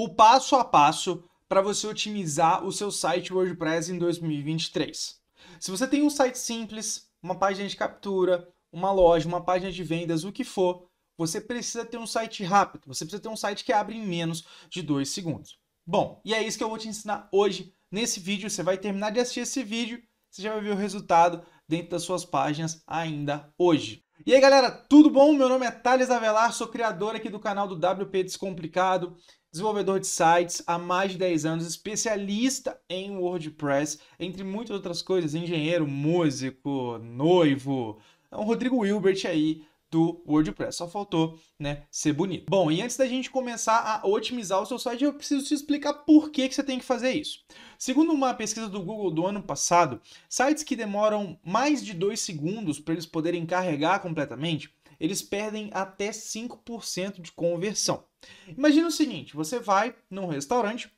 o passo a passo para você otimizar o seu site WordPress em 2023. Se você tem um site simples, uma página de captura, uma loja, uma página de vendas, o que for, você precisa ter um site rápido, você precisa ter um site que abre em menos de 2 segundos. Bom, e é isso que eu vou te ensinar hoje nesse vídeo. Você vai terminar de assistir esse vídeo, você já vai ver o resultado dentro das suas páginas ainda hoje. E aí galera, tudo bom? Meu nome é Thales Avelar, sou criador aqui do canal do WP Descomplicado, desenvolvedor de sites há mais de 10 anos, especialista em WordPress, entre muitas outras coisas, engenheiro, músico, noivo, é um Rodrigo Wilbert aí do WordPress. Só faltou, né, ser bonito. Bom, e antes da gente começar a otimizar o seu site, eu preciso te explicar por que, que você tem que fazer isso. Segundo uma pesquisa do Google do ano passado, sites que demoram mais de 2 segundos para eles poderem carregar completamente, eles perdem até 5% de conversão. Imagina o seguinte, você vai num restaurante,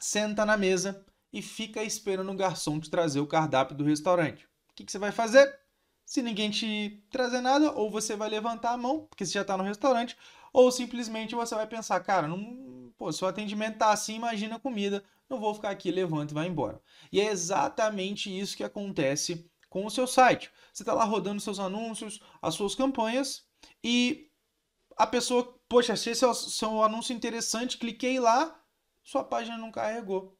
senta na mesa e fica esperando o garçom te trazer o cardápio do restaurante. O que, que você vai fazer? Se ninguém te trazer nada, ou você vai levantar a mão, porque você já está no restaurante, ou simplesmente você vai pensar, cara, não, pô, se o atendimento tá assim, imagina a comida, não vou ficar aqui, levanta e vai embora. E é exatamente isso que acontece com o seu site. Você está lá rodando seus anúncios, as suas campanhas e a pessoa, poxa, achei seu, seu anúncio interessante, cliquei lá, sua página não carregou.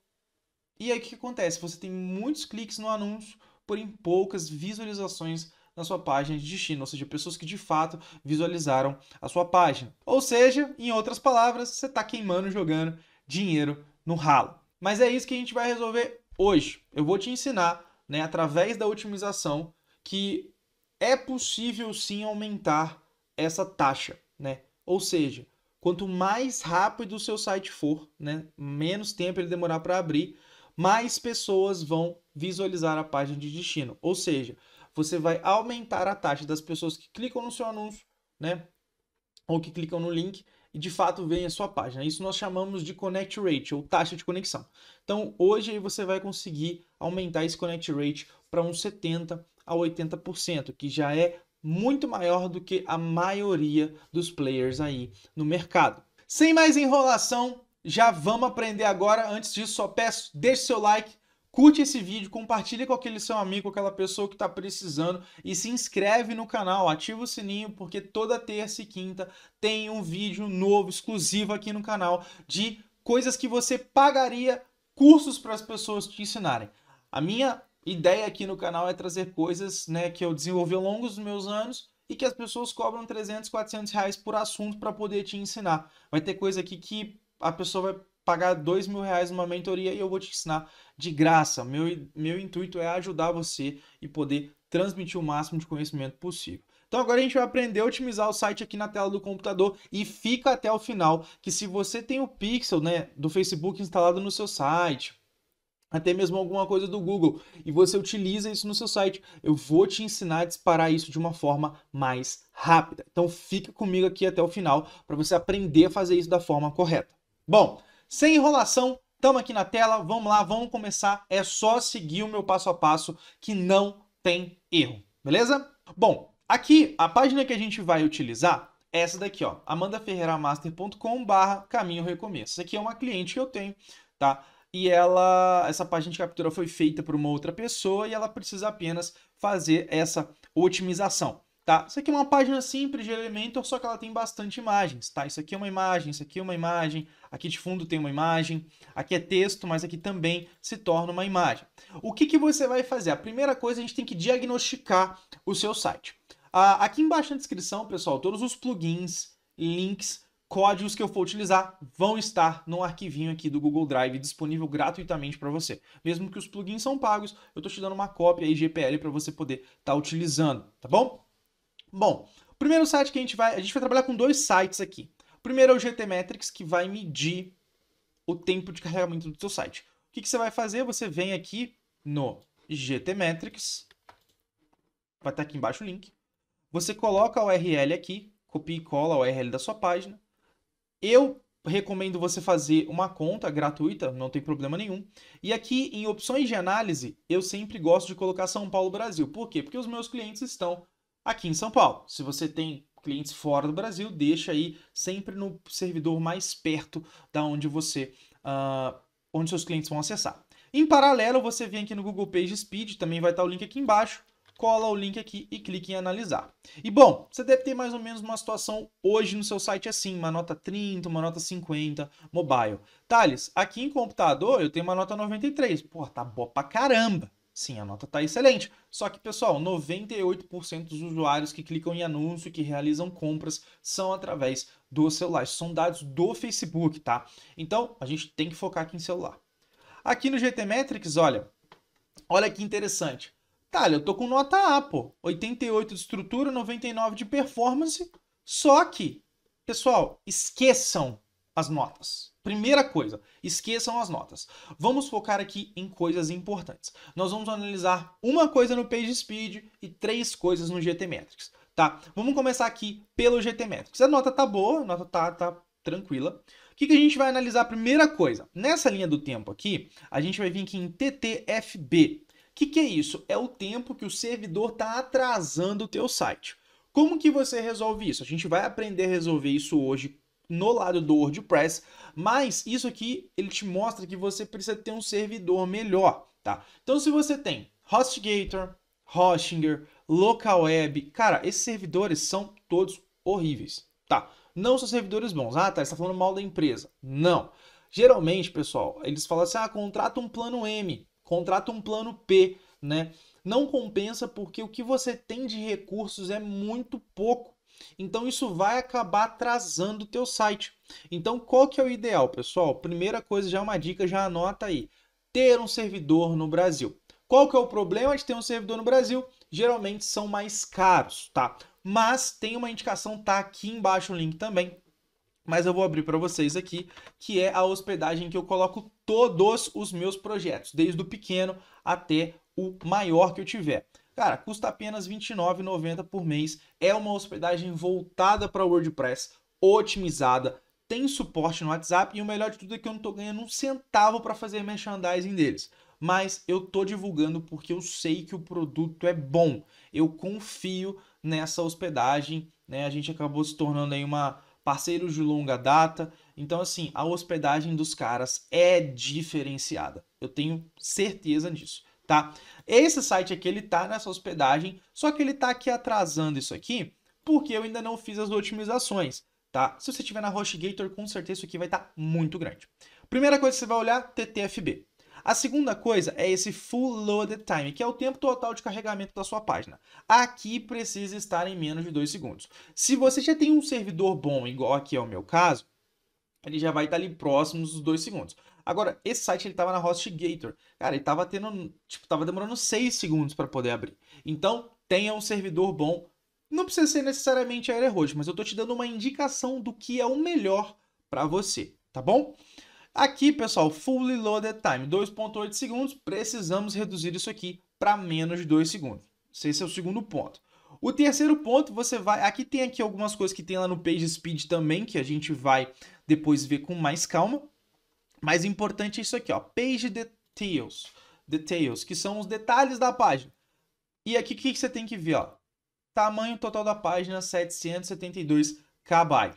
E aí o que acontece? Você tem muitos cliques no anúncio, porém poucas visualizações na sua página de destino, ou seja, pessoas que de fato visualizaram a sua página. Ou seja, em outras palavras, você está queimando, jogando dinheiro no ralo. Mas é isso que a gente vai resolver hoje. Eu vou te ensinar, né, através da otimização, que é possível sim aumentar essa taxa, né? Ou seja, quanto mais rápido o seu site for, né, menos tempo ele demorar para abrir, mais pessoas vão visualizar a página de destino. Ou seja, você vai aumentar a taxa das pessoas que clicam no seu anúncio, né, ou que clicam no link e de fato vem a sua página. Isso nós chamamos de connect rate ou taxa de conexão. Então, hoje aí você vai conseguir aumentar esse connect rate para uns 70 a 80%, que já é muito maior do que a maioria dos players aí no mercado. Sem mais enrolação, já vamos aprender agora. Antes disso, só peço, deixe seu like, Curte esse vídeo, compartilha com aquele seu amigo, aquela pessoa que está precisando e se inscreve no canal, ativa o sininho, porque toda terça e quinta tem um vídeo novo, exclusivo aqui no canal, de coisas que você pagaria cursos para as pessoas te ensinarem. A minha ideia aqui no canal é trazer coisas né, que eu desenvolvi ao longo dos meus anos e que as pessoas cobram 300, 400 reais por assunto para poder te ensinar. Vai ter coisa aqui que a pessoa vai pagar dois mil reais numa mentoria e eu vou te ensinar de graça. Meu, meu intuito é ajudar você e poder transmitir o máximo de conhecimento possível. Então agora a gente vai aprender a otimizar o site aqui na tela do computador e fica até o final, que se você tem o pixel né, do Facebook instalado no seu site, até mesmo alguma coisa do Google, e você utiliza isso no seu site, eu vou te ensinar a disparar isso de uma forma mais rápida. Então fica comigo aqui até o final para você aprender a fazer isso da forma correta. Bom, sem enrolação, tamo aqui na tela, vamos lá, vamos começar. É só seguir o meu passo a passo que não tem erro, beleza? Bom, aqui a página que a gente vai utilizar é essa daqui, ó, amandaferreiramaster.com/barra caminho recomeço. Essa aqui é uma cliente que eu tenho, tá? e ela essa página de captura foi feita por uma outra pessoa e ela precisa apenas fazer essa otimização. Tá? Isso aqui é uma página simples de Elementor, só que ela tem bastante imagens, tá? Isso aqui é uma imagem, isso aqui é uma imagem, aqui de fundo tem uma imagem, aqui é texto, mas aqui também se torna uma imagem. O que, que você vai fazer? A primeira coisa, a gente tem que diagnosticar o seu site. Ah, aqui embaixo na descrição, pessoal, todos os plugins, links, códigos que eu for utilizar vão estar no arquivinho aqui do Google Drive disponível gratuitamente para você. Mesmo que os plugins são pagos, eu estou te dando uma cópia aí GPL para você poder estar tá utilizando, tá bom? Bom, o primeiro site que a gente vai. A gente vai trabalhar com dois sites aqui. O primeiro é o GT Metrics, que vai medir o tempo de carregamento do seu site. O que, que você vai fazer? Você vem aqui no GT Metrics, vai estar aqui embaixo o link. Você coloca a URL aqui, copia e cola a URL da sua página. Eu recomendo você fazer uma conta gratuita, não tem problema nenhum. E aqui em opções de análise, eu sempre gosto de colocar São Paulo Brasil. Por quê? Porque os meus clientes estão aqui em São Paulo. Se você tem clientes fora do Brasil, deixa aí sempre no servidor mais perto da onde você, uh, onde seus clientes vão acessar. Em paralelo, você vem aqui no Google Page Speed, também vai estar o link aqui embaixo. Cola o link aqui e clique em analisar. E bom, você deve ter mais ou menos uma situação hoje no seu site assim, uma nota 30, uma nota 50, mobile. Thales, aqui em computador eu tenho uma nota 93. Pô, tá boa pra caramba. Sim, a nota está excelente. Só que, pessoal, 98% dos usuários que clicam em anúncio, que realizam compras, são através do celular. São dados do Facebook, tá? Então, a gente tem que focar aqui em celular. Aqui no GT Metrics, olha, olha que interessante. Tá, eu tô com nota A, pô. 88 de estrutura, 99 de performance. Só que, pessoal, esqueçam as notas. Primeira coisa, esqueçam as notas. Vamos focar aqui em coisas importantes. Nós vamos analisar uma coisa no PageSpeed e três coisas no GTmetrix, tá? Vamos começar aqui pelo GTmetrix. A nota tá boa, a nota tá, tá tranquila. O que, que a gente vai analisar? Primeira coisa, nessa linha do tempo aqui, a gente vai vir aqui em TTFB. O que, que é isso? É o tempo que o servidor está atrasando o teu site. Como que você resolve isso? A gente vai aprender a resolver isso hoje no lado do WordPress, mas isso aqui ele te mostra que você precisa ter um servidor melhor, tá? Então se você tem HostGator, Hostinger, LocalWeb, cara, esses servidores são todos horríveis, tá? Não são servidores bons. Ah, tá, está falando mal da empresa. Não. Geralmente, pessoal, eles falam assim: "Ah, contrata um plano M, contrata um plano P", né? Não compensa porque o que você tem de recursos é muito pouco então isso vai acabar atrasando o teu site. Então qual que é o ideal, pessoal? Primeira coisa, já é uma dica, já anota aí. Ter um servidor no Brasil. Qual que é o problema de ter um servidor no Brasil? Geralmente são mais caros, tá? Mas tem uma indicação, tá aqui embaixo o link também. Mas eu vou abrir para vocês aqui, que é a hospedagem que eu coloco todos os meus projetos, desde o pequeno até o maior que eu tiver. Cara, custa apenas R$ 29,90 por mês. É uma hospedagem voltada para WordPress, otimizada, tem suporte no WhatsApp e o melhor de tudo é que eu não estou ganhando um centavo para fazer merchandising deles. Mas eu tô divulgando porque eu sei que o produto é bom. Eu confio nessa hospedagem, né? A gente acabou se tornando aí uma parceiros de longa data. Então, assim, a hospedagem dos caras é diferenciada. Eu tenho certeza disso tá? Esse site aqui, ele tá nessa hospedagem, só que ele tá aqui atrasando isso aqui, porque eu ainda não fiz as otimizações, tá? Se você estiver na HostGator, com certeza isso aqui vai estar tá muito grande. Primeira coisa que você vai olhar, TTFB. A segunda coisa é esse Full Loaded Time, que é o tempo total de carregamento da sua página. Aqui precisa estar em menos de 2 segundos. Se você já tem um servidor bom, igual aqui é o meu caso, ele já vai estar tá ali próximo dos 2 segundos. Agora, esse site ele tava na HostGator. Cara, ele tava tendo, tipo, tava demorando 6 segundos para poder abrir. Então, tenha um servidor bom. Não precisa ser necessariamente a Aerohost, mas eu tô te dando uma indicação do que é o melhor para você, tá bom? Aqui, pessoal, fully loaded time, 2.8 segundos, precisamos reduzir isso aqui para menos de 2 segundos. Esse é o segundo ponto. O terceiro ponto, você vai. Aqui tem aqui algumas coisas que tem lá no Page Speed também, que a gente vai depois ver com mais calma. Mais importante é isso aqui, ó, page details, details, que são os detalhes da página. E aqui o que, que você tem que ver, ó? Tamanho total da página 772 KB.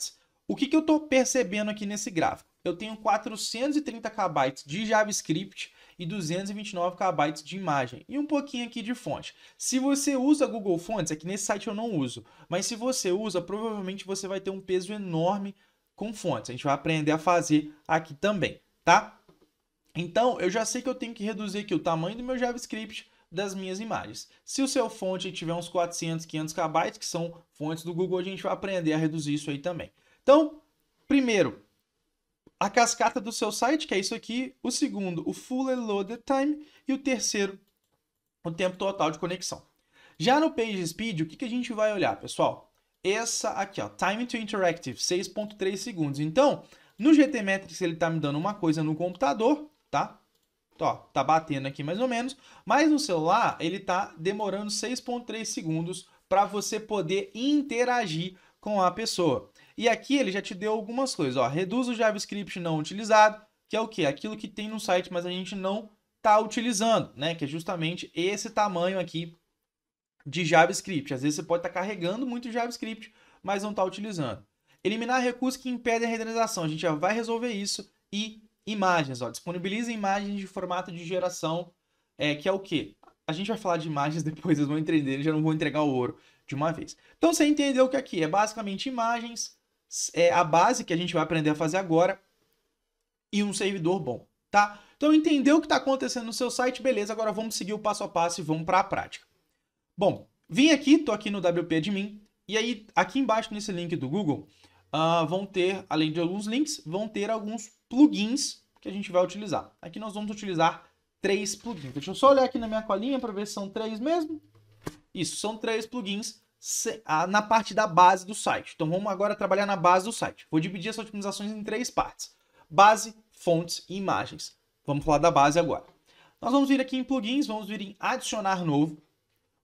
O que, que eu estou percebendo aqui nesse gráfico? Eu tenho 430 KB de JavaScript e 229 KB de imagem e um pouquinho aqui de fonte. Se você usa Google Fonts, aqui é nesse site eu não uso, mas se você usa, provavelmente você vai ter um peso enorme com fontes. A gente vai aprender a fazer aqui também tá? Então, eu já sei que eu tenho que reduzir aqui o tamanho do meu JavaScript das minhas imagens. Se o seu fonte tiver uns 400, 500 KB, que são fontes do Google, a gente vai aprender a reduzir isso aí também. Então, primeiro, a cascata do seu site, que é isso aqui. O segundo, o Full Loaded Time. E o terceiro, o tempo total de conexão. Já no PageSpeed, o que, que a gente vai olhar, pessoal? Essa aqui, ó, Time to Interactive, 6.3 segundos. Então, no GT Metrics ele está me dando uma coisa no computador, tá? Ó, tá batendo aqui mais ou menos, mas no celular ele tá demorando 6.3 segundos para você poder interagir com a pessoa. E aqui ele já te deu algumas coisas, ó, reduz o JavaScript não utilizado, que é o que? Aquilo que tem no site, mas a gente não tá utilizando, né? Que é justamente esse tamanho aqui de JavaScript. Às vezes você pode estar tá carregando muito JavaScript, mas não tá utilizando. Eliminar recursos que impedem a renderização. A gente já vai resolver isso. E imagens, ó. Disponibiliza imagens de formato de geração, é, que é o quê? A gente vai falar de imagens depois, vocês vão entender, já não vou entregar o ouro de uma vez. Então você entendeu o que é aqui é basicamente imagens, é a base que a gente vai aprender a fazer agora, e um servidor bom, tá? Então entendeu o que está acontecendo no seu site, beleza, agora vamos seguir o passo a passo e vamos para a prática. Bom, vim aqui, tô aqui no WP Admin, e aí aqui embaixo nesse link do Google, uh, vão ter, além de alguns links, vão ter alguns plugins que a gente vai utilizar. Aqui nós vamos utilizar três plugins. Deixa eu só olhar aqui na minha colinha para ver se são três mesmo. Isso, são três plugins ah, na parte da base do site. Então vamos agora trabalhar na base do site. Vou dividir essas otimizações em três partes: base, fontes e imagens. Vamos falar da base agora. Nós vamos vir aqui em plugins, vamos vir em adicionar novo.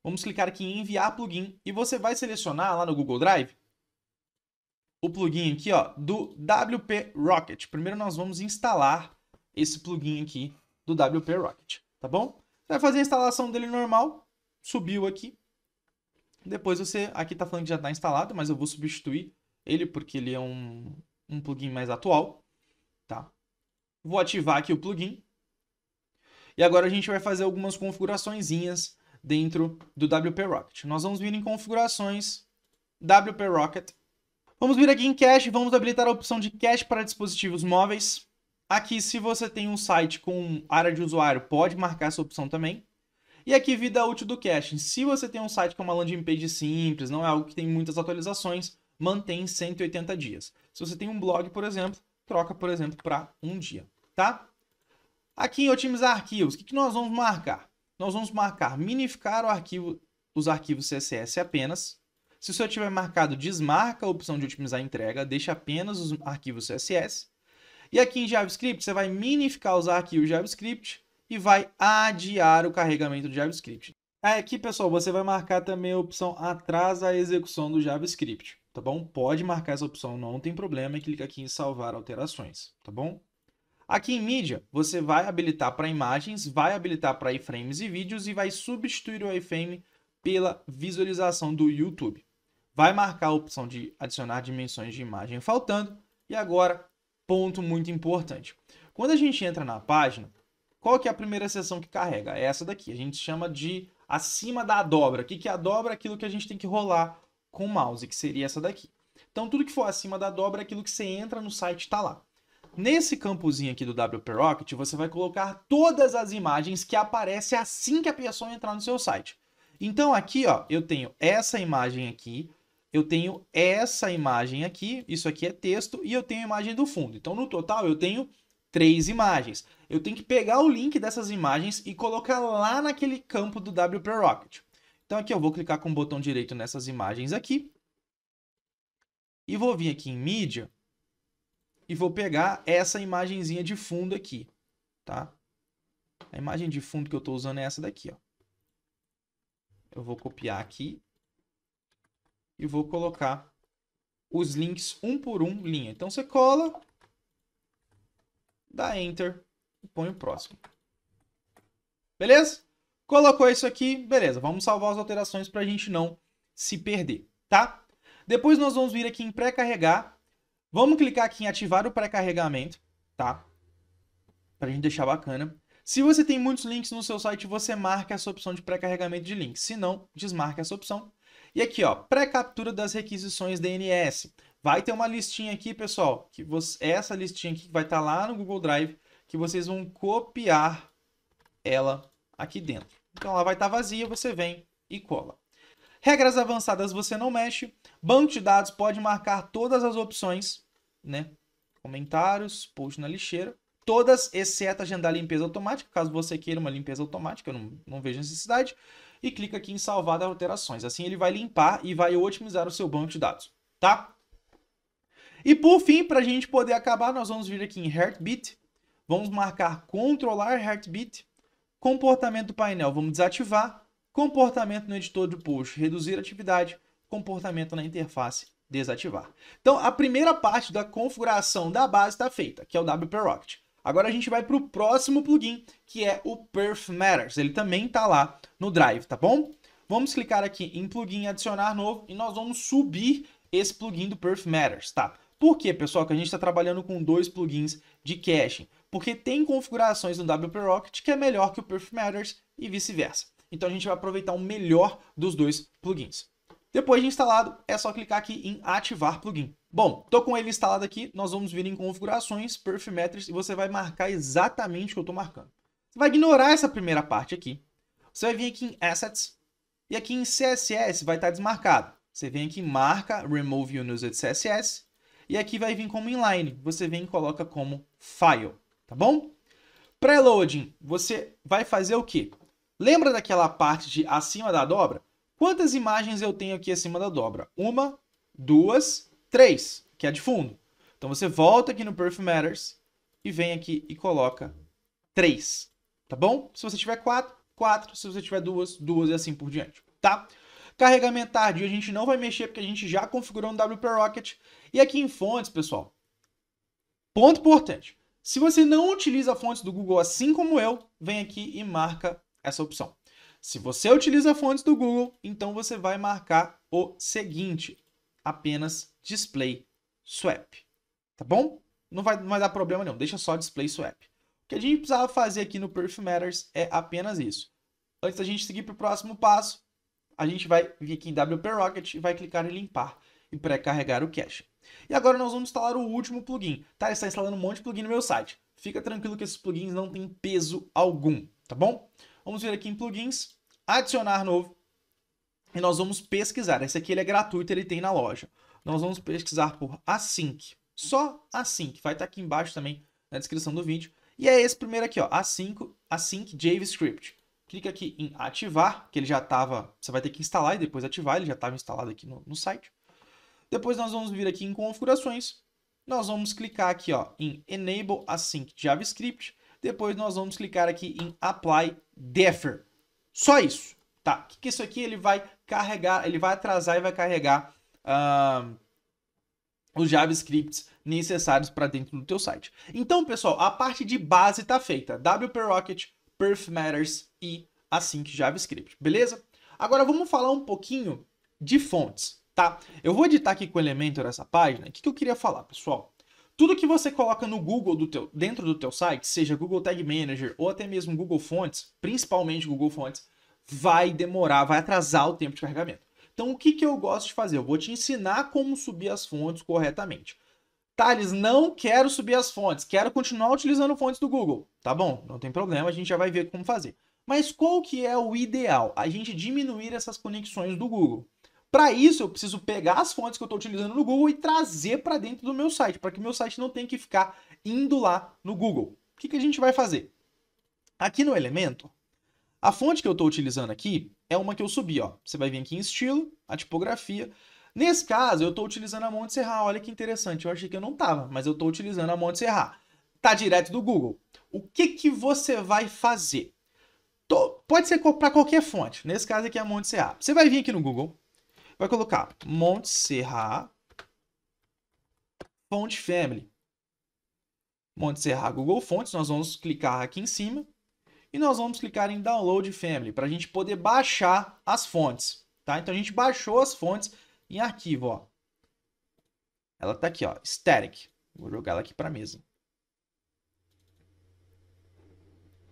Vamos clicar aqui em enviar plugin e você vai selecionar lá no Google Drive o plugin aqui ó, do WP Rocket. Primeiro nós vamos instalar esse plugin aqui do WP Rocket, tá bom? Você vai fazer a instalação dele normal, subiu aqui. Depois você, aqui tá falando que já está instalado, mas eu vou substituir ele porque ele é um, um plugin mais atual, tá? Vou ativar aqui o plugin. E agora a gente vai fazer algumas configuraçõezinhas dentro do WP Rocket. Nós vamos vir em configurações, WP Rocket, Vamos vir aqui em cache, vamos habilitar a opção de cache para dispositivos móveis. Aqui, se você tem um site com área de usuário, pode marcar essa opção também. E aqui, vida útil do caching. Se você tem um site com uma landing page simples, não é algo que tem muitas atualizações, mantém 180 dias. Se você tem um blog, por exemplo, troca, por exemplo, para um dia, tá? Aqui em otimizar arquivos, o que, que nós vamos marcar? Nós vamos marcar minificar arquivo, os arquivos CSS apenas, se o seu tiver marcado, desmarca a opção de otimizar a entrega, deixa apenas os arquivos CSS. E aqui em JavaScript, você vai minificar os arquivos JavaScript e vai adiar o carregamento do JavaScript. Aqui, é pessoal, você vai marcar também a opção atrasa a execução do JavaScript, tá bom? Pode marcar essa opção, não tem problema, e clica aqui em salvar alterações, tá bom? Aqui em mídia, você vai habilitar para imagens, vai habilitar para iframes e vídeos e vai substituir o iframe pela visualização do YouTube vai marcar a opção de adicionar dimensões de imagem faltando. E agora, ponto muito importante. Quando a gente entra na página, qual que é a primeira seção que carrega? É essa daqui. A gente chama de acima da dobra. O que é a dobra? Aquilo que a gente tem que rolar com o mouse, que seria essa daqui. Então, tudo que for acima da dobra é aquilo que você entra no site está lá. Nesse campozinho aqui do WP Rocket, você vai colocar todas as imagens que aparecem assim que a pessoa entrar no seu site. Então, aqui ó, eu tenho essa imagem aqui, eu tenho essa imagem aqui, isso aqui é texto, e eu tenho a imagem do fundo. Então, no total, eu tenho três imagens. Eu tenho que pegar o link dessas imagens e colocar lá naquele campo do WP-Rocket. Então, aqui eu vou clicar com o botão direito nessas imagens aqui, e vou vir aqui em mídia, e vou pegar essa imagenzinha de fundo aqui, tá? A imagem de fundo que eu estou usando é essa daqui, ó. Eu vou copiar aqui e vou colocar os links um por um linha. Então você cola, dá enter e põe o próximo. Beleza? Colocou isso aqui, beleza. Vamos salvar as alterações para a gente não se perder, tá? Depois nós vamos vir aqui em pré-carregar. Vamos clicar aqui em ativar o pré-carregamento, tá? Para a gente deixar bacana. Se você tem muitos links no seu site, você marca essa opção de pré-carregamento de links. Se não, desmarca essa opção e aqui, ó, pré-captura das requisições DNS. Vai ter uma listinha aqui, pessoal, que você, essa listinha aqui vai estar tá lá no Google Drive, que vocês vão copiar ela aqui dentro. Então ela vai estar tá vazia, você vem e cola. Regras avançadas você não mexe. Banco de dados pode marcar todas as opções, né? Comentários, post na lixeira. Todas, exceto agendar limpeza automática, caso você queira uma limpeza automática, eu não, não vejo necessidade e clica aqui em salvar alterações. Assim ele vai limpar e vai otimizar o seu banco de dados, tá? E por fim, para a gente poder acabar, nós vamos vir aqui em Heartbeat, vamos marcar controlar Heartbeat, comportamento do painel vamos desativar, comportamento no editor de push reduzir atividade, comportamento na interface desativar. Então a primeira parte da configuração da base está feita, que é o WP Rocket. Agora a gente vai para o próximo plugin, que é o Perf Matters. Ele também está lá no Drive, tá bom? Vamos clicar aqui em plugin adicionar novo e nós vamos subir esse plugin do Perf Matters, tá? Por que, pessoal, que a gente está trabalhando com dois plugins de caching? Porque tem configurações no WP Rocket que é melhor que o Perf Matters e vice-versa. Então a gente vai aproveitar o melhor dos dois plugins. Depois de instalado, é só clicar aqui em ativar plugin. Bom, estou com ele instalado aqui, nós vamos vir em configurações, perfmetrics e você vai marcar exatamente o que eu estou marcando. Você vai ignorar essa primeira parte aqui. Você vai vir aqui em assets e aqui em CSS vai estar tá desmarcado. Você vem aqui em marca remove Unused CSS e aqui vai vir como inline. Você vem e coloca como file, tá bom? Preloading, você vai fazer o quê? Lembra daquela parte de acima da dobra? Quantas imagens eu tenho aqui acima da dobra? Uma, duas, três, que é de fundo. Então você volta aqui no Perf Matters e vem aqui e coloca três, tá bom? Se você tiver quatro, quatro. Se você tiver duas, duas e assim por diante, tá? Carregamento tardio a gente não vai mexer porque a gente já configurou no WP Rocket. E aqui em fontes, pessoal, ponto importante. Se você não utiliza fontes do Google assim como eu, vem aqui e marca essa opção. Se você utiliza fontes do Google, então você vai marcar o seguinte, apenas display swap, tá bom? Não vai, não vai dar problema nenhum. deixa só display swap. O que a gente precisava fazer aqui no Perf Matters é apenas isso. Antes da gente seguir para o próximo passo, a gente vai vir aqui em WP Rocket e vai clicar em limpar e pré-carregar o cache. E agora nós vamos instalar o último plugin. Tá, está instalando um monte de plugin no meu site. Fica tranquilo que esses plugins não têm peso algum, tá bom? Vamos vir aqui em plugins, adicionar novo. E nós vamos pesquisar. Esse aqui ele é gratuito, ele tem na loja. Nós vamos pesquisar por async. Só async. Vai estar tá aqui embaixo também na descrição do vídeo. E é esse primeiro aqui, ó, async, async JavaScript. Clica aqui em ativar, que ele já estava... Você vai ter que instalar e depois ativar. Ele já estava instalado aqui no, no site. Depois nós vamos vir aqui em configurações. Nós vamos clicar aqui ó, em Enable Async JavaScript. Depois nós vamos clicar aqui em Apply Defer. Só isso, tá? O que, isso aqui ele vai carregar, ele vai atrasar e vai carregar uh, os JavaScripts necessários para dentro do teu site. Então, pessoal, a parte de base está feita. WP Rocket, Perf Matters e Async JavaScript, beleza? Agora vamos falar um pouquinho de fontes, tá? Eu vou editar aqui com o Elementor essa página. O que, que eu queria falar, pessoal? Tudo que você coloca no Google do teu, dentro do teu site, seja Google Tag Manager ou até mesmo Google Fonts, principalmente Google Fonts, vai demorar, vai atrasar o tempo de carregamento. Então, o que, que eu gosto de fazer? Eu vou te ensinar como subir as fontes corretamente. Thales, não quero subir as fontes, quero continuar utilizando fontes do Google. Tá bom, não tem problema, a gente já vai ver como fazer. Mas qual que é o ideal? A gente diminuir essas conexões do Google. Para isso, eu preciso pegar as fontes que eu estou utilizando no Google e trazer para dentro do meu site, para que meu site não tenha que ficar indo lá no Google. O que, que a gente vai fazer? Aqui no elemento, a fonte que eu estou utilizando aqui é uma que eu subi. Ó. Você vai vir aqui em estilo, a tipografia. Nesse caso, eu estou utilizando a Montserrat. Olha que interessante, eu achei que eu não estava, mas eu estou utilizando a Montserrat. Está direto do Google. O que, que você vai fazer? Tô... Pode ser para qualquer fonte. Nesse caso aqui é a Montserrat. Você vai vir aqui no Google, vai colocar monte serra Font Family. monte serra Google Fontes, nós vamos clicar aqui em cima e nós vamos clicar em Download Family para a gente poder baixar as fontes. Tá? Então a gente baixou as fontes em arquivo. Ó. Ela está aqui, ó, static. Vou jogar ela aqui para a mesa.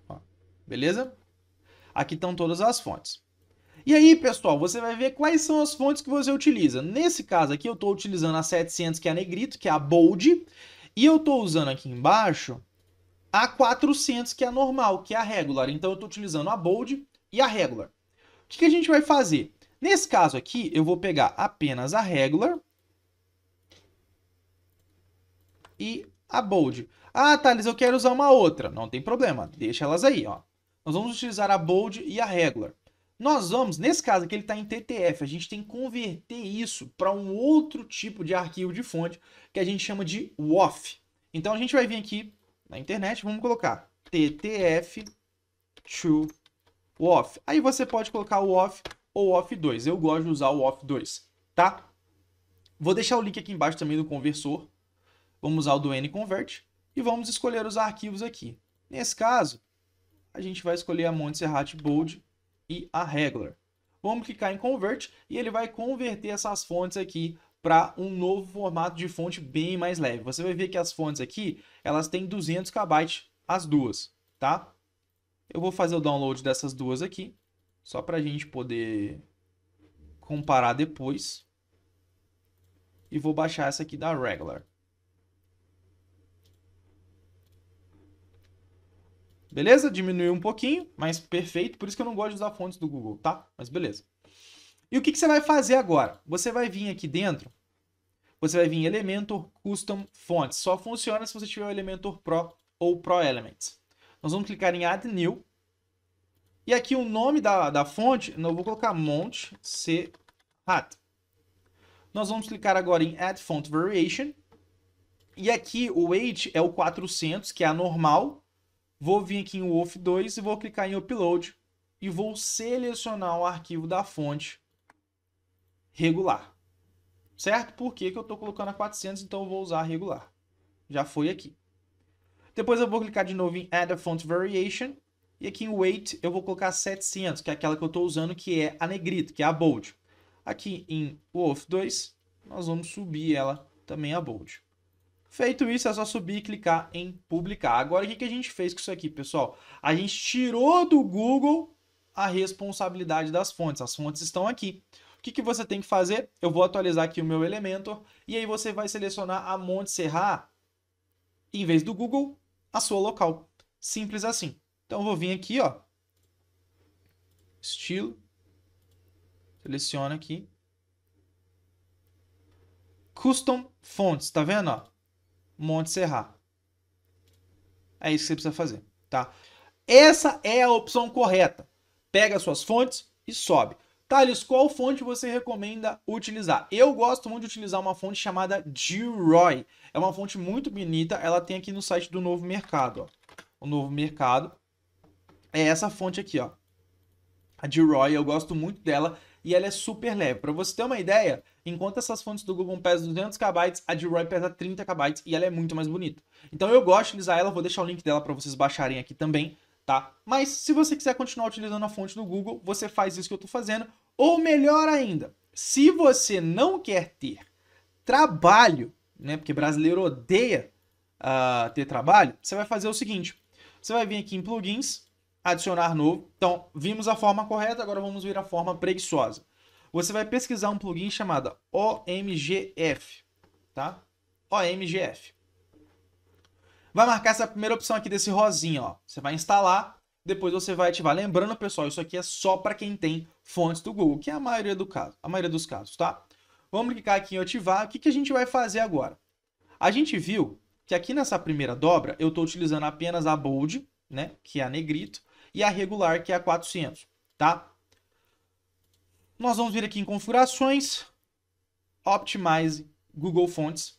Ó, beleza? Aqui estão todas as fontes. E aí, pessoal, você vai ver quais são as fontes que você utiliza. Nesse caso aqui, eu estou utilizando a 700, que é a negrito, que é a bold, e eu estou usando aqui embaixo a 400, que é a normal, que é a regular. Então, eu estou utilizando a bold e a regular. O que, que a gente vai fazer? Nesse caso aqui, eu vou pegar apenas a regular e a bold. Ah, Thales, eu quero usar uma outra. Não tem problema, deixa elas aí, ó. Nós vamos utilizar a bold e a regular. Nós vamos, nesse caso aqui ele está em TTF, a gente tem que converter isso para um outro tipo de arquivo de fonte que a gente chama de WOFF. Então a gente vai vir aqui na internet, vamos colocar TTF to WOFF. Aí você pode colocar o WOFF ou WOFF2. Eu gosto de usar o WOFF2, tá? Vou deixar o link aqui embaixo também do conversor. Vamos usar o do nconvert e vamos escolher os arquivos aqui. Nesse caso, a gente vai escolher a Montserrat Bold e a regular. Vamos clicar em convert e ele vai converter essas fontes aqui para um novo formato de fonte bem mais leve. Você vai ver que as fontes aqui, elas têm 200 KB as duas, tá? Eu vou fazer o download dessas duas aqui, só para a gente poder comparar depois. E vou baixar essa aqui da regular. Beleza? Diminuiu um pouquinho, mas perfeito. Por isso que eu não gosto de usar fontes do Google, tá? Mas beleza. E o que, que você vai fazer agora? Você vai vir aqui dentro, você vai vir em Elementor Custom Fonts. Só funciona se você tiver o Elementor Pro ou Pro Elements. Nós vamos clicar em Add New. E aqui o nome da, da fonte, eu vou colocar Mont Hat. Nós vamos clicar agora em Add Font Variation. E aqui o weight é o 400, que é a normal. Vou vir aqui em Wolf 2 e vou clicar em Upload e vou selecionar o arquivo da fonte regular. Certo? Porque que eu estou colocando a 400, então eu vou usar regular. Já foi aqui. Depois eu vou clicar de novo em Add a Font Variation. E aqui em Weight eu vou colocar 700, que é aquela que eu estou usando, que é a negrita, que é a bold. Aqui em Wolf 2, nós vamos subir ela também a bold. Feito isso, é só subir e clicar em publicar. Agora, o que, que a gente fez com isso aqui, pessoal? A gente tirou do Google a responsabilidade das fontes. As fontes estão aqui. O que, que você tem que fazer? Eu vou atualizar aqui o meu Elementor e aí você vai selecionar a monte Serra, em vez do Google, a sua local. Simples assim. Então, eu vou vir aqui, ó, estilo, seleciona aqui, custom fonts, tá vendo, ó? monte Montserrat. É isso que você precisa fazer, tá? Essa é a opção correta. Pega suas fontes e sobe. Thales, qual fonte você recomenda utilizar? Eu gosto muito de utilizar uma fonte chamada G-Roy. É uma fonte muito bonita, ela tem aqui no site do Novo Mercado. Ó. O Novo Mercado é essa fonte aqui, ó. A G-Roy. eu gosto muito dela e ela é super leve. Para você ter uma ideia, enquanto essas fontes do Google pesam 200 KB, a de Roy pesa 30 KB e ela é muito mais bonita. Então eu gosto de utilizar ela, vou deixar o link dela para vocês baixarem aqui também, tá? Mas se você quiser continuar utilizando a fonte do Google, você faz isso que eu estou fazendo, ou melhor ainda, se você não quer ter trabalho, né, porque brasileiro odeia uh, ter trabalho, você vai fazer o seguinte, você vai vir aqui em plugins, adicionar novo. Então, vimos a forma correta, agora vamos ver a forma preguiçosa. Você vai pesquisar um plugin chamado OMGF, tá? OMGF. Vai marcar essa primeira opção aqui desse rosinho, ó. Você vai instalar, depois você vai ativar. Lembrando, pessoal, isso aqui é só para quem tem fontes do Google, que é a maioria, do caso, a maioria dos casos, tá? Vamos clicar aqui em ativar. O que, que a gente vai fazer agora? A gente viu que aqui nessa primeira dobra eu estou utilizando apenas a bold, né, que é a negrito, e a regular, que é a 400, tá? Nós vamos vir aqui em configurações, Optimize Google Fonts.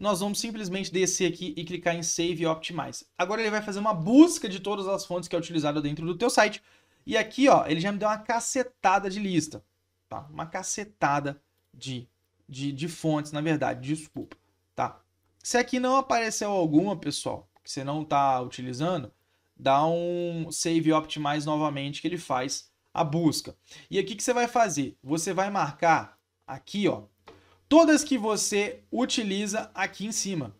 Nós vamos simplesmente descer aqui e clicar em Save e Optimize. Agora ele vai fazer uma busca de todas as fontes que é utilizada dentro do teu site. E aqui, ó, ele já me deu uma cacetada de lista, tá? Uma cacetada de, de, de fontes, na verdade, desculpa, tá? Se aqui não apareceu alguma, pessoal, que você não está utilizando, dá um save optimize novamente que ele faz a busca. E aqui que você vai fazer? Você vai marcar aqui, ó, todas que você utiliza aqui em cima.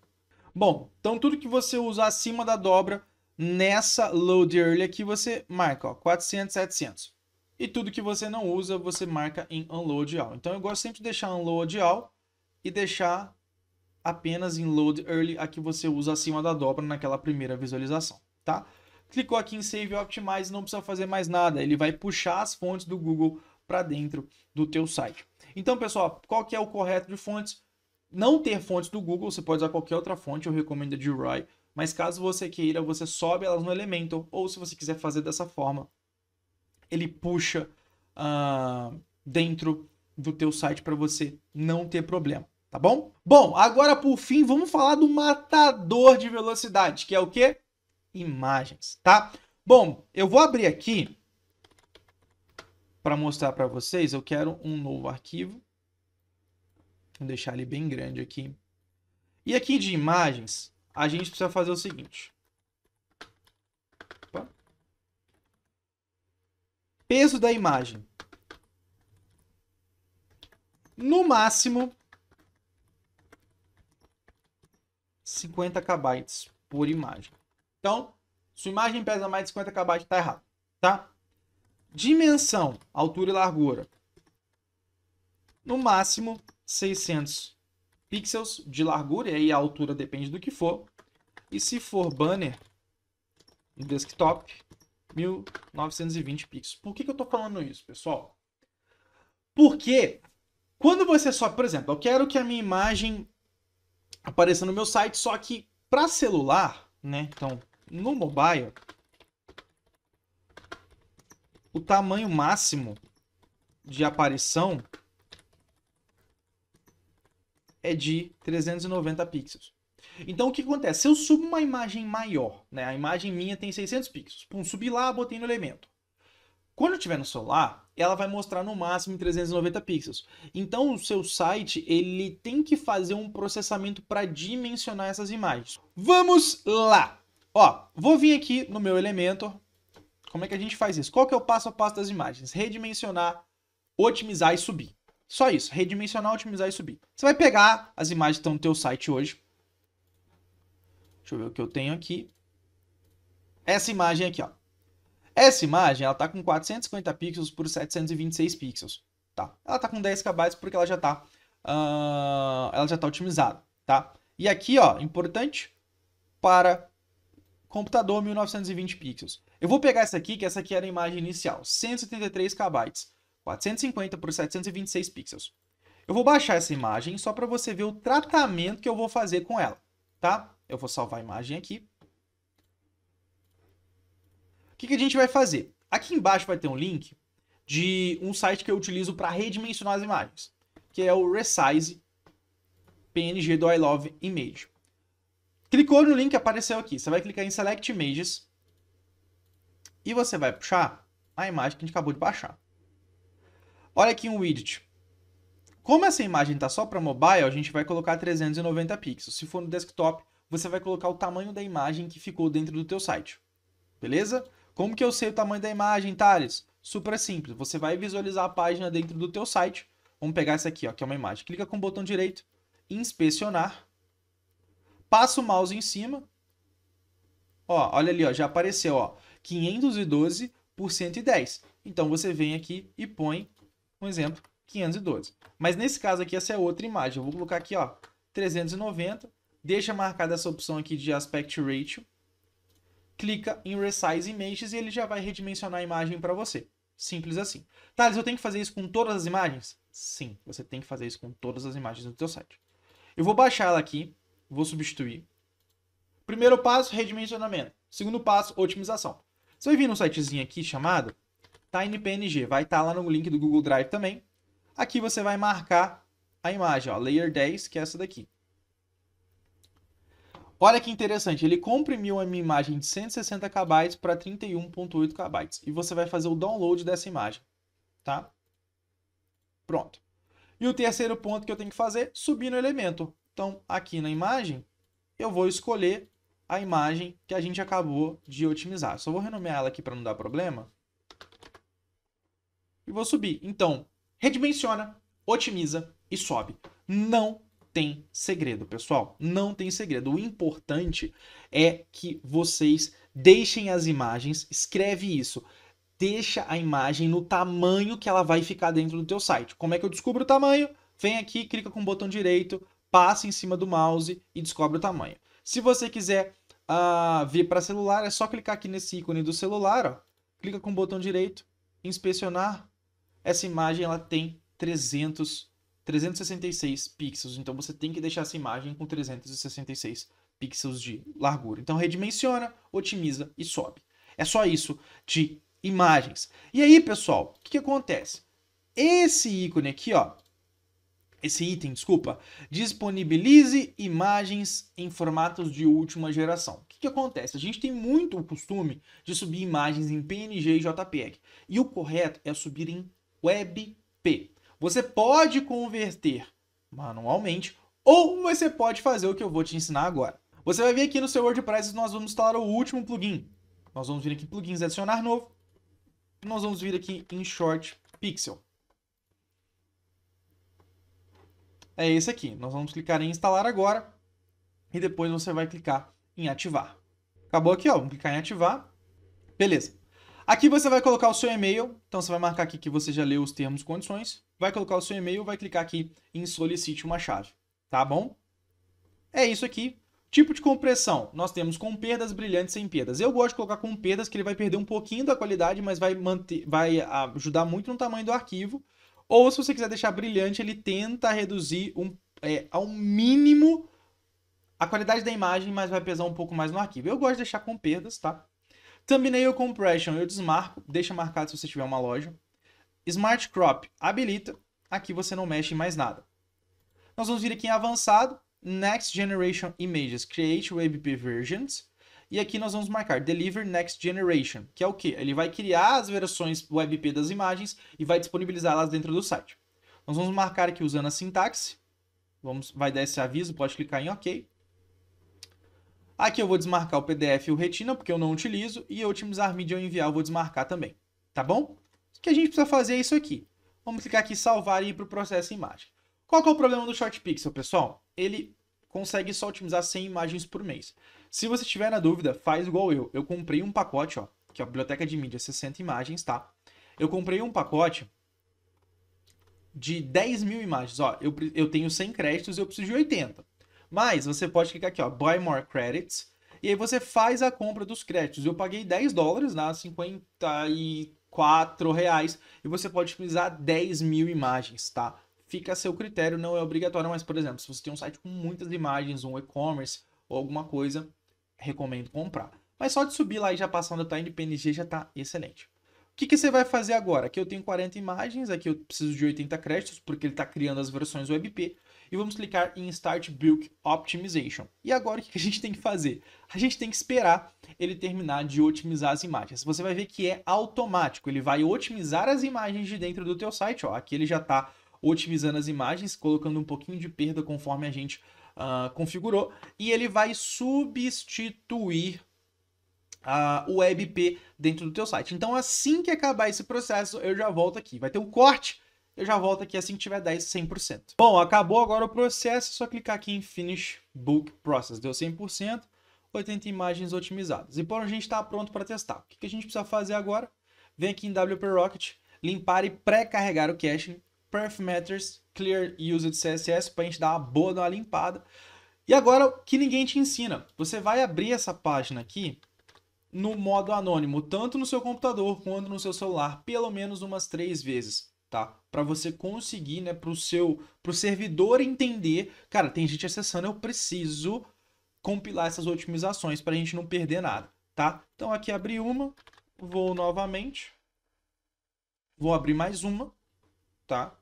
Bom, então tudo que você usar acima da dobra nessa load early aqui você marca, ó, 400, 700. E tudo que você não usa, você marca em unload all. Então eu gosto sempre de deixar unload all e deixar apenas em Load Early, a que você usa acima da dobra naquela primeira visualização, tá? Clicou aqui em Save Optimize, não precisa fazer mais nada, ele vai puxar as fontes do Google para dentro do teu site. Então, pessoal, qual que é o correto de fontes? Não ter fontes do Google, você pode usar qualquer outra fonte, eu recomendo a Jurai, mas caso você queira, você sobe elas no Elementor, ou se você quiser fazer dessa forma, ele puxa uh, dentro do teu site para você não ter problema tá bom? Bom, agora por fim, vamos falar do matador de velocidade, que é o quê? Imagens, tá? Bom, eu vou abrir aqui para mostrar para vocês. Eu quero um novo arquivo. Vou deixar ele bem grande aqui. E aqui de imagens, a gente precisa fazer o seguinte. Opa. Peso da imagem. No máximo 50 KB por imagem. Então, sua imagem pesa mais de 50 KB, está errado, tá? Dimensão, altura e largura. No máximo 600 pixels de largura, e aí a altura depende do que for. E se for banner no desktop, 1920 pixels. Por que, que eu estou falando isso, pessoal? Porque quando você sobe, por exemplo, eu quero que a minha imagem apareça no meu site, só que para celular, né? Então, no mobile, o tamanho máximo de aparição é de 390 pixels. Então o que acontece? Se eu subo uma imagem maior, né? A imagem minha tem 600 pixels. Pum, subi lá, botei no elemento. Quando eu estiver no celular, ela vai mostrar no máximo em 390 pixels. Então o seu site ele tem que fazer um processamento para dimensionar essas imagens. Vamos lá. Ó, vou vir aqui no meu elemento. Como é que a gente faz isso? Qual que é o passo a passo das imagens? Redimensionar, otimizar e subir. Só isso, redimensionar, otimizar e subir. Você vai pegar as imagens que estão no teu site hoje. Deixa eu ver o que eu tenho aqui. Essa imagem aqui, ó. Essa imagem, ela tá com 450 pixels por 726 pixels, tá? Ela tá com 10 KB porque ela já tá, uh, ela já tá otimizada, tá? E aqui, ó, importante para computador 1920 pixels. Eu vou pegar essa aqui, que essa aqui era a imagem inicial, 173 KB, 450 por 726 pixels. Eu vou baixar essa imagem só para você ver o tratamento que eu vou fazer com ela, tá? Eu vou salvar a imagem aqui. O que, que a gente vai fazer? Aqui embaixo vai ter um link de um site que eu utilizo para redimensionar as imagens, que é o Resize PNG do I Love Image. Clicou no link, apareceu aqui. Você vai clicar em Select Images e você vai puxar a imagem que a gente acabou de baixar. Olha aqui um widget. Como essa imagem está só para mobile, a gente vai colocar 390 pixels. Se for no desktop, você vai colocar o tamanho da imagem que ficou dentro do teu site. Beleza? Como que eu sei o tamanho da imagem, Thales? Super simples. Você vai visualizar a página dentro do teu site. Vamos pegar essa aqui, ó, que é uma imagem. Clica com o botão direito, inspecionar. Passa o mouse em cima. Ó, olha ali, ó, já apareceu, ó, 512 por 110. Então você vem aqui e põe, um exemplo, 512. Mas nesse caso aqui essa é outra imagem. Eu vou colocar aqui, ó, 390. Deixa marcada essa opção aqui de aspect ratio clica em Resize Images e ele já vai redimensionar a imagem para você. Simples assim. Thales, eu tenho que fazer isso com todas as imagens? Sim, você tem que fazer isso com todas as imagens do seu site. Eu vou baixar ela aqui, vou substituir. Primeiro passo, redimensionamento. Segundo passo, otimização. Você vai vir num sitezinho aqui chamado TinyPNG. Vai estar tá lá no link do Google Drive também. Aqui você vai marcar a imagem, ó, Layer 10, que é essa daqui. Olha que interessante, ele comprimiu a minha imagem de 160 KB para 31.8 KB. E você vai fazer o download dessa imagem, tá? Pronto. E o terceiro ponto que eu tenho que fazer, subir no elemento. Então, aqui na imagem, eu vou escolher a imagem que a gente acabou de otimizar. Só vou renomear ela aqui para não dar problema. E vou subir. Então, redimensiona, otimiza e sobe. Não tem segredo, pessoal. Não tem segredo. O importante é que vocês deixem as imagens, escreve isso. Deixa a imagem no tamanho que ela vai ficar dentro do teu site. Como é que eu descubro o tamanho? Vem aqui, clica com o botão direito, passa em cima do mouse e descobre o tamanho. Se você quiser uh, vir para celular, é só clicar aqui nesse ícone do celular, ó. clica com o botão direito, inspecionar. Essa imagem ela tem 300 366 pixels. Então você tem que deixar essa imagem com 366 pixels de largura. Então redimensiona, otimiza e sobe. É só isso de imagens. E aí, pessoal, o que, que acontece? Esse ícone aqui, ó, esse item, desculpa, disponibilize imagens em formatos de última geração. O que, que, acontece? A gente tem muito o costume de subir imagens em PNG e JPEG. E o correto é subir em WebP. Você pode converter manualmente ou você pode fazer o que eu vou te ensinar agora. Você vai vir aqui no seu WordPress e nós vamos instalar o último plugin. Nós vamos vir aqui em plugins adicionar novo. E nós vamos vir aqui em short pixel. É esse aqui. Nós vamos clicar em instalar agora e depois você vai clicar em ativar. Acabou aqui, ó. Vamos clicar em ativar. Beleza. Aqui você vai colocar o seu e-mail, então você vai marcar aqui que você já leu os termos e condições, vai colocar o seu e-mail, vai clicar aqui em solicite uma chave, tá bom? É isso aqui. Tipo de compressão, nós temos com perdas, brilhantes sem perdas. Eu gosto de colocar com perdas, que ele vai perder um pouquinho da qualidade, mas vai, manter, vai ajudar muito no tamanho do arquivo. Ou se você quiser deixar brilhante, ele tenta reduzir um, é, ao mínimo a qualidade da imagem, mas vai pesar um pouco mais no arquivo. Eu gosto de deixar com perdas, tá? Thumbnail Compression eu desmarco, deixa marcado se você tiver uma loja. Smart Crop habilita, aqui você não mexe em mais nada. Nós vamos vir aqui em avançado, Next Generation Images, Create WebP Versions. E aqui nós vamos marcar Deliver Next Generation, que é o que? Ele vai criar as versões WebP das imagens e vai disponibilizá-las dentro do site. Nós vamos marcar aqui usando a sintaxe. Vamos, vai dar esse aviso, pode clicar em OK. Aqui eu vou desmarcar o PDF e o Retina, porque eu não utilizo, e otimizar mídia ou enviar eu vou desmarcar também, tá bom? O que a gente precisa fazer é isso aqui. Vamos clicar aqui em salvar e ir para o processo imagem. Qual é o problema do Shotpixel pessoal? Ele consegue só otimizar 100 imagens por mês. Se você tiver na dúvida, faz igual eu. Eu comprei um pacote, ó, que é a biblioteca de mídia, 60 é imagens, tá? Eu comprei um pacote de 10 mil imagens. Ó, eu, eu tenho 100 créditos e eu preciso de 80. Mas você pode clicar aqui, ó, Buy More Credits. E aí você faz a compra dos créditos. Eu paguei 10 dólares, na né, 54 reais. E você pode utilizar 10 mil imagens, tá? Fica a seu critério, não é obrigatório. Mas, por exemplo, se você tem um site com muitas imagens, um e-commerce ou alguma coisa, recomendo comprar. Mas só de subir lá e já passar um detalhe de PNG já está excelente. O que, que, você vai fazer agora? Aqui eu tenho 40 imagens, aqui eu preciso de 80 créditos, porque ele está criando as versões WebP e vamos clicar em Start Build Optimization. E agora o que a gente tem que fazer? A gente tem que esperar ele terminar de otimizar as imagens. Você vai ver que é automático, ele vai otimizar as imagens de dentro do teu site. Ó. Aqui ele já está otimizando as imagens, colocando um pouquinho de perda conforme a gente uh, configurou. E ele vai substituir ah, o uh, WebP dentro do teu site. Então assim que acabar esse processo, eu já volto aqui. Vai ter um corte eu já volto aqui assim que tiver 10, 100%. Bom, acabou agora o processo, é só clicar aqui em Finish Book Process. Deu 100%, 80 imagens otimizadas. E por a gente está pronto para testar. O que a gente precisa fazer agora? Vem aqui em WP Rocket, limpar e pré-carregar o cache, perf matters, clear used CSS, para a gente dar uma boa dar uma limpada. E agora, que ninguém te ensina, você vai abrir essa página aqui no modo anônimo, tanto no seu computador quanto no seu celular, pelo menos umas três vezes, tá? para você conseguir, né, para o seu pro servidor entender, cara, tem gente acessando, eu preciso compilar essas otimizações para a gente não perder nada, tá? Então aqui abri uma, vou novamente, vou abrir mais uma, tá?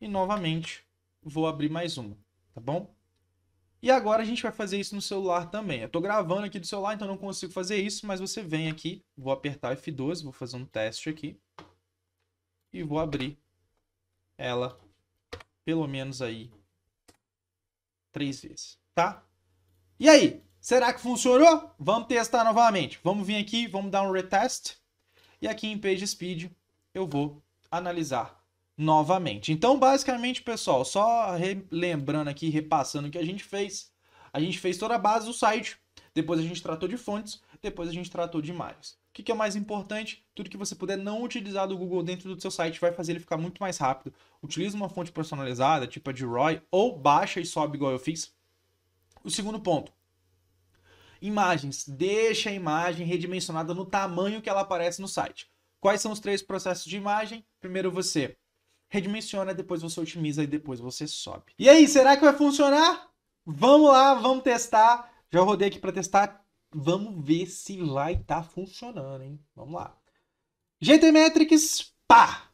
E novamente vou abrir mais uma, tá bom? E agora a gente vai fazer isso no celular também. Eu estou gravando aqui do celular, então não consigo fazer isso, mas você vem aqui, vou apertar F12, vou fazer um teste aqui e vou abrir ela pelo menos aí três vezes, tá? E aí, será que funcionou? Vamos testar novamente. Vamos vir aqui, vamos dar um retest. E aqui em PageSpeed eu vou analisar novamente. Então, basicamente, pessoal, só lembrando aqui, repassando o que a gente fez. A gente fez toda a base do site, depois a gente tratou de fontes, depois a gente tratou de imagens. O que, que é mais importante? Tudo que você puder não utilizar do Google dentro do seu site vai fazer ele ficar muito mais rápido. Utilize uma fonte personalizada, tipo a de Roy, ou baixa e sobe igual eu fiz. O segundo ponto. Imagens. Deixa a imagem redimensionada no tamanho que ela aparece no site. Quais são os três processos de imagem? Primeiro você redimensiona, depois você otimiza e depois você sobe. E aí, será que vai funcionar? Vamos lá, vamos testar. Já rodei aqui para testar Vamos ver se vai estar tá funcionando, hein? Vamos lá. GT Metrics, pá!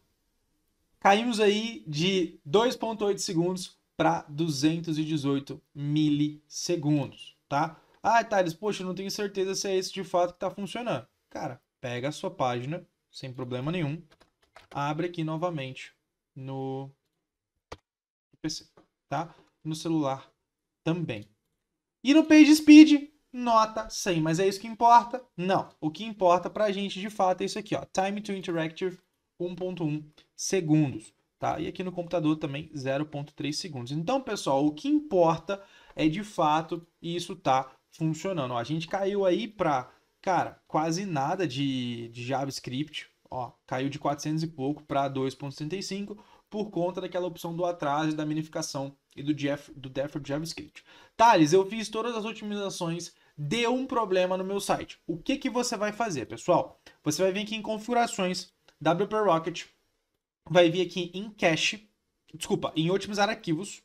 Caímos aí de 2.8 segundos para 218 milissegundos, tá? Ah, Thales, poxa, não tenho certeza se é esse de fato que está funcionando. Cara, pega a sua página, sem problema nenhum, abre aqui novamente no PC, tá? No celular também. E no PageSpeed, nota 100. Mas é isso que importa? Não. O que importa para a gente, de fato, é isso aqui, ó. Time to Interactive 1.1 segundos, tá? E aqui no computador também 0.3 segundos. Então, pessoal, o que importa é, de fato, isso tá funcionando. Ó, a gente caiu aí para, cara, quase nada de, de JavaScript, ó. Caiu de 400 e pouco para 2.35 por conta daquela opção do atraso e da minificação e do, Jeff, do Defford JavaScript. Thales, eu fiz todas as otimizações deu um problema no meu site. O que, que você vai fazer, pessoal? Você vai vir aqui em configurações, WP Rocket, vai vir aqui em cache, desculpa, em otimizar arquivos.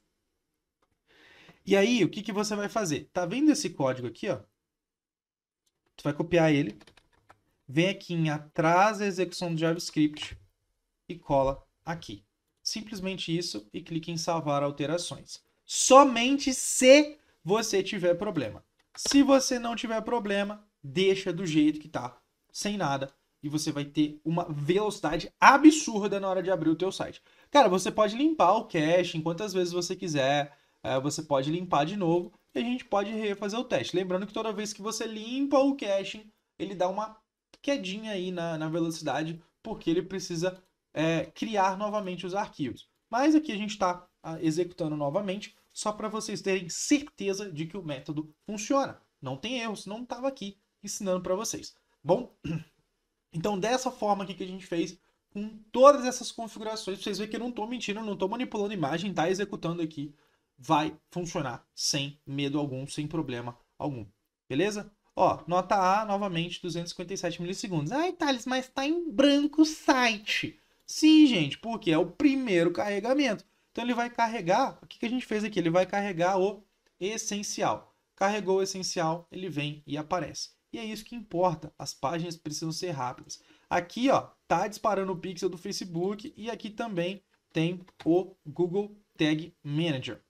E aí, o que, que você vai fazer? Tá vendo esse código aqui, ó? Tu vai copiar ele, vem aqui em atrás da execução do JavaScript e cola aqui. Simplesmente isso e clique em salvar alterações. Somente se você tiver problema. Se você não tiver problema, deixa do jeito que tá, sem nada, e você vai ter uma velocidade absurda na hora de abrir o teu site. Cara, você pode limpar o cache quantas vezes você quiser, é, você pode limpar de novo e a gente pode refazer o teste. Lembrando que toda vez que você limpa o cache ele dá uma quedinha aí na, na velocidade, porque ele precisa é, criar novamente os arquivos. Mas aqui a gente está ah, executando novamente só para vocês terem certeza de que o método funciona. Não tem erros, não estava aqui ensinando para vocês. Bom, então dessa forma aqui que a gente fez com todas essas configurações, vocês verem que eu não estou mentindo, não estou manipulando imagem, está executando aqui, vai funcionar sem medo algum, sem problema algum. Beleza? Ó, nota A, novamente, 257 milissegundos. Ai, Thales, mas está em branco o site. Sim, gente, porque é o primeiro carregamento. Então ele vai carregar, o que, a gente fez aqui? Ele vai carregar o essencial. Carregou o essencial, ele vem e aparece. E é isso que importa, as páginas precisam ser rápidas. Aqui, ó, tá disparando o pixel do Facebook e aqui também tem o Google Tag Manager.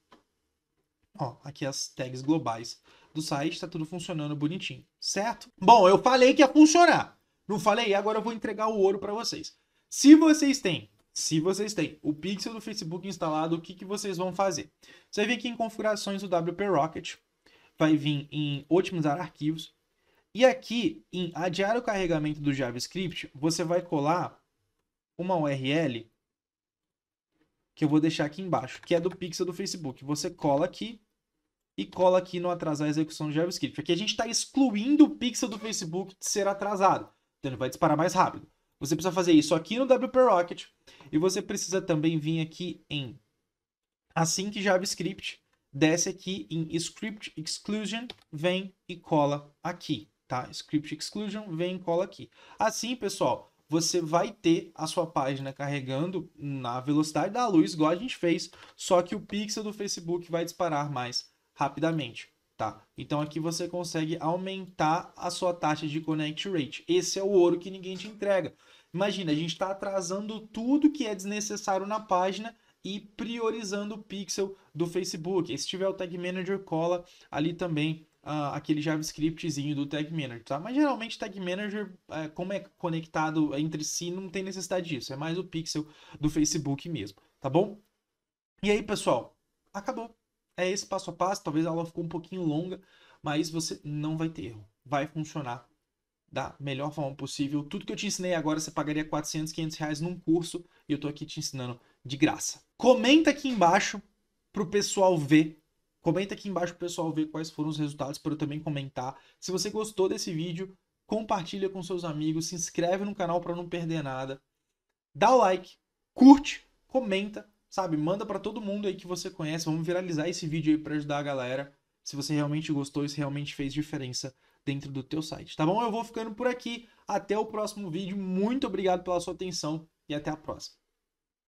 Ó, aqui as tags globais do site, está tudo funcionando bonitinho, certo? Bom, eu falei que ia funcionar. Não falei? Agora eu vou entregar o ouro para vocês. Se vocês têm se vocês têm o pixel do Facebook instalado, o que, que vocês vão fazer? Você vem aqui em configurações do WP Rocket, vai vir em otimizar arquivos, e aqui em adiar o carregamento do JavaScript, você vai colar uma URL que eu vou deixar aqui embaixo, que é do pixel do Facebook. Você cola aqui e cola aqui no atrasar a execução do JavaScript. Aqui a gente está excluindo o pixel do Facebook de ser atrasado, então ele vai disparar mais rápido. Você precisa fazer isso aqui no WP Rocket e você precisa também vir aqui em assim que JavaScript, desce aqui em Script Exclusion, vem e cola aqui, tá? Script Exclusion, vem e cola aqui. Assim, pessoal, você vai ter a sua página carregando na velocidade da luz, igual a gente fez, só que o pixel do Facebook vai disparar mais rapidamente, tá? Então aqui você consegue aumentar a sua taxa de connect rate. Esse é o ouro que ninguém te entrega. Imagina, a gente está atrasando tudo que é desnecessário na página e priorizando o pixel do Facebook. se tiver o Tag Manager, cola ali também uh, aquele JavaScriptzinho do Tag Manager, tá? Mas geralmente Tag Manager, é, como é conectado entre si, não tem necessidade disso. É mais o pixel do Facebook mesmo, tá bom? E aí, pessoal, acabou. É esse passo a passo. Talvez a aula ficou um pouquinho longa, mas você não vai ter erro. Vai funcionar da melhor forma possível. Tudo que eu te ensinei agora, você pagaria 400, 500 reais num curso e eu tô aqui te ensinando de graça. Comenta aqui embaixo pro pessoal ver. Comenta aqui embaixo pro pessoal ver quais foram os resultados para eu também comentar. Se você gostou desse vídeo, compartilha com seus amigos, se inscreve no canal para não perder nada. Dá o like, curte, comenta, sabe? Manda para todo mundo aí que você conhece. Vamos viralizar esse vídeo aí para ajudar a galera. Se você realmente gostou, isso realmente fez diferença dentro do teu site, tá bom? Eu vou ficando por aqui. Até o próximo vídeo. Muito obrigado pela sua atenção e até a próxima.